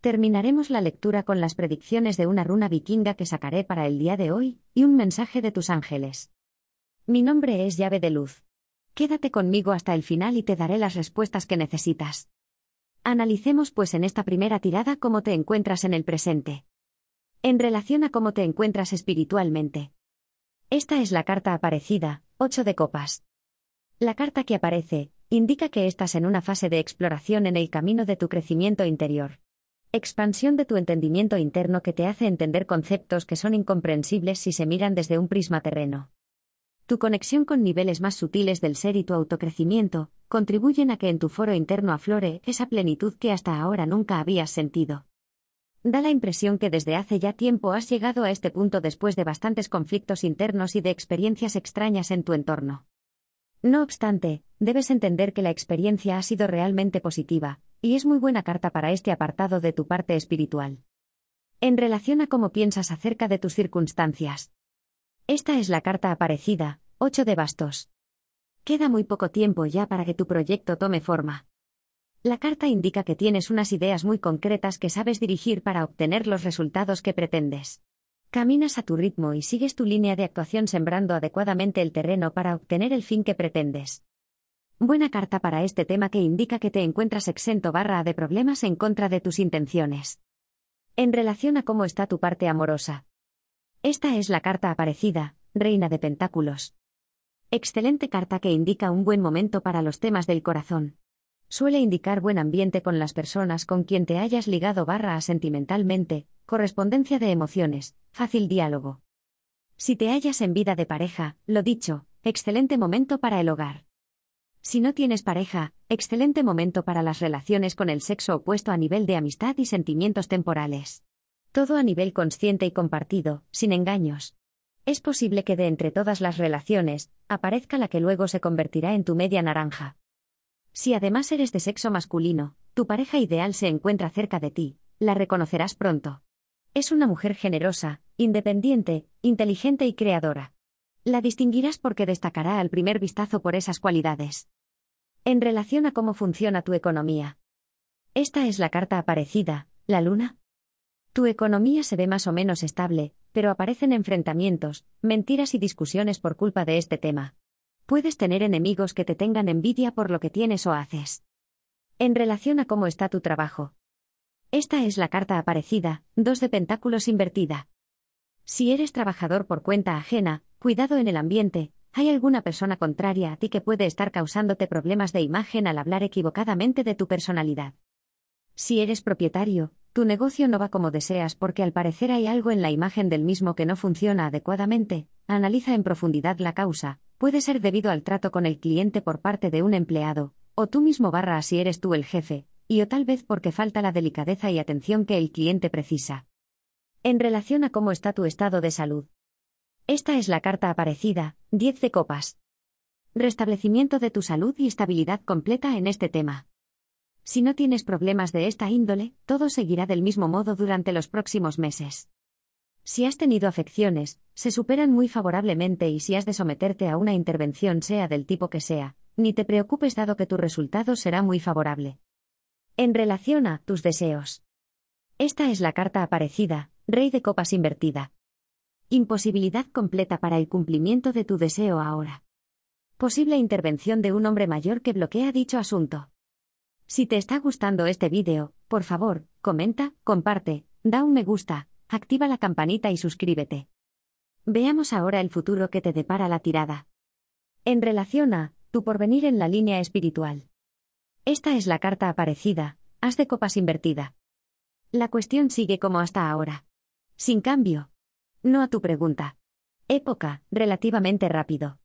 Terminaremos la lectura con las predicciones de una runa vikinga que sacaré para el día de hoy, y un mensaje de tus ángeles. Mi nombre es llave de luz. Quédate conmigo hasta el final y te daré las respuestas que necesitas. Analicemos pues en esta primera tirada cómo te encuentras en el presente. En relación a cómo te encuentras espiritualmente. Esta es la carta aparecida, 8 de copas. La carta que aparece, indica que estás en una fase de exploración en el camino de tu crecimiento interior. Expansión de tu entendimiento interno que te hace entender conceptos que son incomprensibles si se miran desde un prisma terreno. Tu conexión con niveles más sutiles del ser y tu autocrecimiento contribuyen a que en tu foro interno aflore esa plenitud que hasta ahora nunca habías sentido. Da la impresión que desde hace ya tiempo has llegado a este punto después de bastantes conflictos internos y de experiencias extrañas en tu entorno. No obstante, debes entender que la experiencia ha sido realmente positiva, y es muy buena carta para este apartado de tu parte espiritual. En relación a cómo piensas acerca de tus circunstancias. Esta es la carta aparecida, 8 de bastos. Queda muy poco tiempo ya para que tu proyecto tome forma. La carta indica que tienes unas ideas muy concretas que sabes dirigir para obtener los resultados que pretendes. Caminas a tu ritmo y sigues tu línea de actuación sembrando adecuadamente el terreno para obtener el fin que pretendes. Buena carta para este tema que indica que te encuentras exento barra de problemas en contra de tus intenciones. En relación a cómo está tu parte amorosa. Esta es la carta aparecida, Reina de Pentáculos. Excelente carta que indica un buen momento para los temas del corazón. Suele indicar buen ambiente con las personas con quien te hayas ligado barra sentimentalmente, correspondencia de emociones, fácil diálogo. Si te hallas en vida de pareja, lo dicho, excelente momento para el hogar. Si no tienes pareja, excelente momento para las relaciones con el sexo opuesto a nivel de amistad y sentimientos temporales. Todo a nivel consciente y compartido, sin engaños. Es posible que de entre todas las relaciones, aparezca la que luego se convertirá en tu media naranja. Si además eres de sexo masculino, tu pareja ideal se encuentra cerca de ti, la reconocerás pronto. Es una mujer generosa, independiente, inteligente y creadora. La distinguirás porque destacará al primer vistazo por esas cualidades. En relación a cómo funciona tu economía. Esta es la carta aparecida, la luna. Tu economía se ve más o menos estable, pero aparecen enfrentamientos, mentiras y discusiones por culpa de este tema. Puedes tener enemigos que te tengan envidia por lo que tienes o haces. En relación a cómo está tu trabajo. Esta es la carta aparecida, dos de pentáculos invertida. Si eres trabajador por cuenta ajena, cuidado en el ambiente, hay alguna persona contraria a ti que puede estar causándote problemas de imagen al hablar equivocadamente de tu personalidad. Si eres propietario, tu negocio no va como deseas porque al parecer hay algo en la imagen del mismo que no funciona adecuadamente, analiza en profundidad la causa, puede ser debido al trato con el cliente por parte de un empleado, o tú mismo barra si eres tú el jefe, y o tal vez porque falta la delicadeza y atención que el cliente precisa en relación a cómo está tu estado de salud. Esta es la carta aparecida, 10 de copas. Restablecimiento de tu salud y estabilidad completa en este tema. Si no tienes problemas de esta índole, todo seguirá del mismo modo durante los próximos meses. Si has tenido afecciones, se superan muy favorablemente y si has de someterte a una intervención sea del tipo que sea, ni te preocupes dado que tu resultado será muy favorable. En relación a tus deseos. Esta es la carta aparecida, Rey de copas invertida. Imposibilidad completa para el cumplimiento de tu deseo ahora. Posible intervención de un hombre mayor que bloquea dicho asunto. Si te está gustando este vídeo, por favor, comenta, comparte, da un me gusta, activa la campanita y suscríbete. Veamos ahora el futuro que te depara la tirada. En relación a tu porvenir en la línea espiritual. Esta es la carta aparecida, haz de copas invertida. La cuestión sigue como hasta ahora. Sin cambio. No a tu pregunta. Época, relativamente rápido.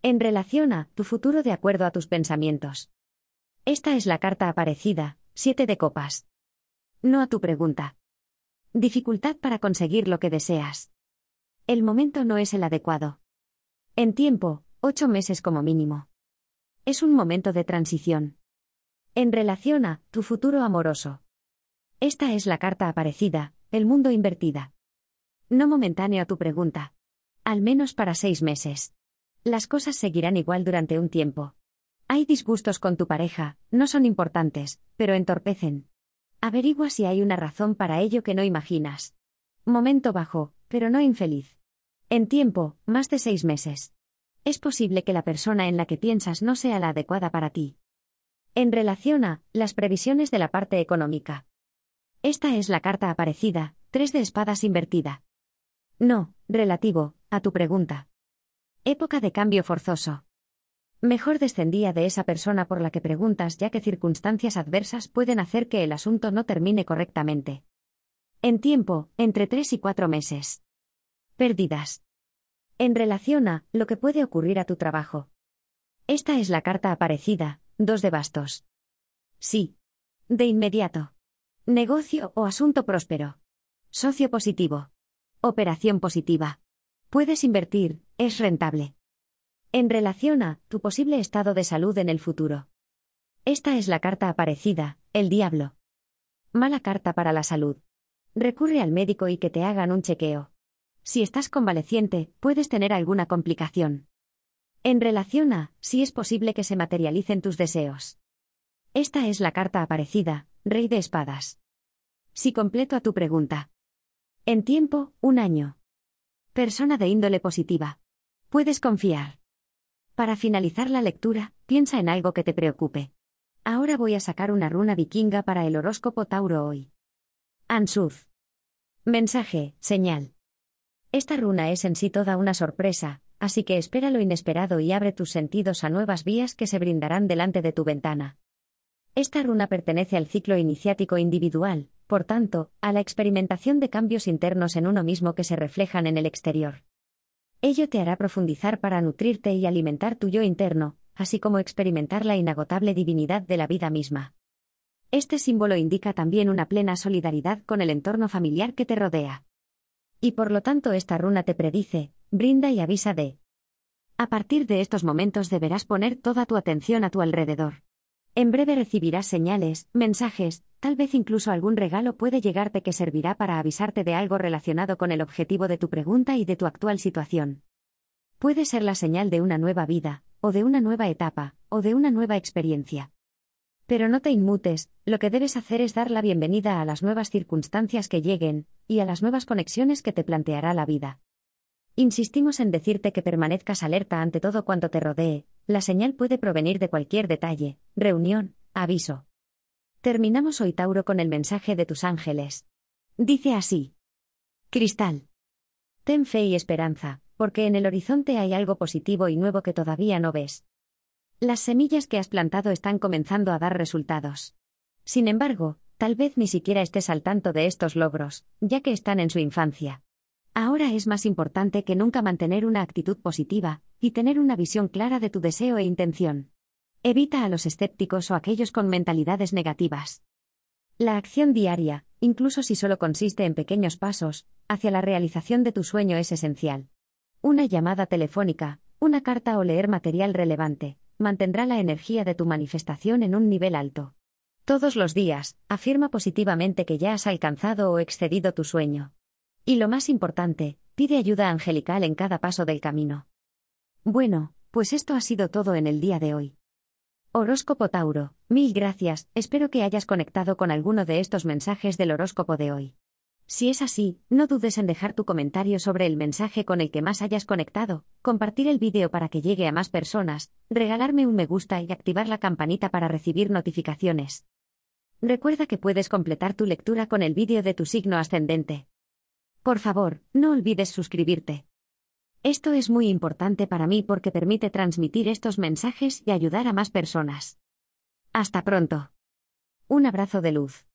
En relación a tu futuro de acuerdo a tus pensamientos. Esta es la carta aparecida, siete de copas. No a tu pregunta. Dificultad para conseguir lo que deseas. El momento no es el adecuado. En tiempo, ocho meses como mínimo. Es un momento de transición. En relación a tu futuro amoroso. Esta es la carta aparecida, el mundo invertida. No momentáneo a tu pregunta. Al menos para seis meses. Las cosas seguirán igual durante un tiempo. Hay disgustos con tu pareja, no son importantes, pero entorpecen. Averigua si hay una razón para ello que no imaginas. Momento bajo, pero no infeliz. En tiempo, más de seis meses. Es posible que la persona en la que piensas no sea la adecuada para ti. En relación a las previsiones de la parte económica. Esta es la carta aparecida, tres de espadas invertida. No, relativo, a tu pregunta. Época de cambio forzoso. Mejor descendía de esa persona por la que preguntas ya que circunstancias adversas pueden hacer que el asunto no termine correctamente. En tiempo, entre tres y cuatro meses. Pérdidas. En relación a lo que puede ocurrir a tu trabajo. Esta es la carta aparecida, dos de bastos. Sí. De inmediato. Negocio o asunto próspero. Socio positivo. Operación positiva. Puedes invertir, es rentable. En relación a tu posible estado de salud en el futuro. Esta es la carta aparecida, el diablo. Mala carta para la salud. Recurre al médico y que te hagan un chequeo. Si estás convaleciente, puedes tener alguna complicación. En relación a si es posible que se materialicen tus deseos. Esta es la carta aparecida, Rey de Espadas. Si completo a tu pregunta. En tiempo, un año. Persona de índole positiva. Puedes confiar. Para finalizar la lectura, piensa en algo que te preocupe. Ahora voy a sacar una runa vikinga para el horóscopo Tauro hoy. Ansuz. Mensaje, señal. Esta runa es en sí toda una sorpresa, así que espera lo inesperado y abre tus sentidos a nuevas vías que se brindarán delante de tu ventana. Esta runa pertenece al ciclo iniciático individual, por tanto, a la experimentación de cambios internos en uno mismo que se reflejan en el exterior. Ello te hará profundizar para nutrirte y alimentar tu yo interno, así como experimentar la inagotable divinidad de la vida misma. Este símbolo indica también una plena solidaridad con el entorno familiar que te rodea. Y por lo tanto esta runa te predice, brinda y avisa de. A partir de estos momentos deberás poner toda tu atención a tu alrededor. En breve recibirás señales, mensajes, tal vez incluso algún regalo puede llegarte que servirá para avisarte de algo relacionado con el objetivo de tu pregunta y de tu actual situación. Puede ser la señal de una nueva vida, o de una nueva etapa, o de una nueva experiencia. Pero no te inmutes, lo que debes hacer es dar la bienvenida a las nuevas circunstancias que lleguen, y a las nuevas conexiones que te planteará la vida. Insistimos en decirte que permanezcas alerta ante todo cuanto te rodee, la señal puede provenir de cualquier detalle, reunión, aviso. Terminamos hoy Tauro con el mensaje de tus ángeles. Dice así. Cristal. Ten fe y esperanza, porque en el horizonte hay algo positivo y nuevo que todavía no ves. Las semillas que has plantado están comenzando a dar resultados. Sin embargo, tal vez ni siquiera estés al tanto de estos logros, ya que están en su infancia. Ahora es más importante que nunca mantener una actitud positiva y tener una visión clara de tu deseo e intención. Evita a los escépticos o aquellos con mentalidades negativas. La acción diaria, incluso si solo consiste en pequeños pasos, hacia la realización de tu sueño es esencial. Una llamada telefónica, una carta o leer material relevante, mantendrá la energía de tu manifestación en un nivel alto. Todos los días, afirma positivamente que ya has alcanzado o excedido tu sueño. Y lo más importante, pide ayuda angelical en cada paso del camino. Bueno, pues esto ha sido todo en el día de hoy. Horóscopo Tauro, mil gracias, espero que hayas conectado con alguno de estos mensajes del horóscopo de hoy. Si es así, no dudes en dejar tu comentario sobre el mensaje con el que más hayas conectado, compartir el vídeo para que llegue a más personas, regalarme un me gusta y activar la campanita para recibir notificaciones. Recuerda que puedes completar tu lectura con el vídeo de tu signo ascendente. Por favor, no olvides suscribirte. Esto es muy importante para mí porque permite transmitir estos mensajes y ayudar a más personas. Hasta pronto. Un abrazo de luz.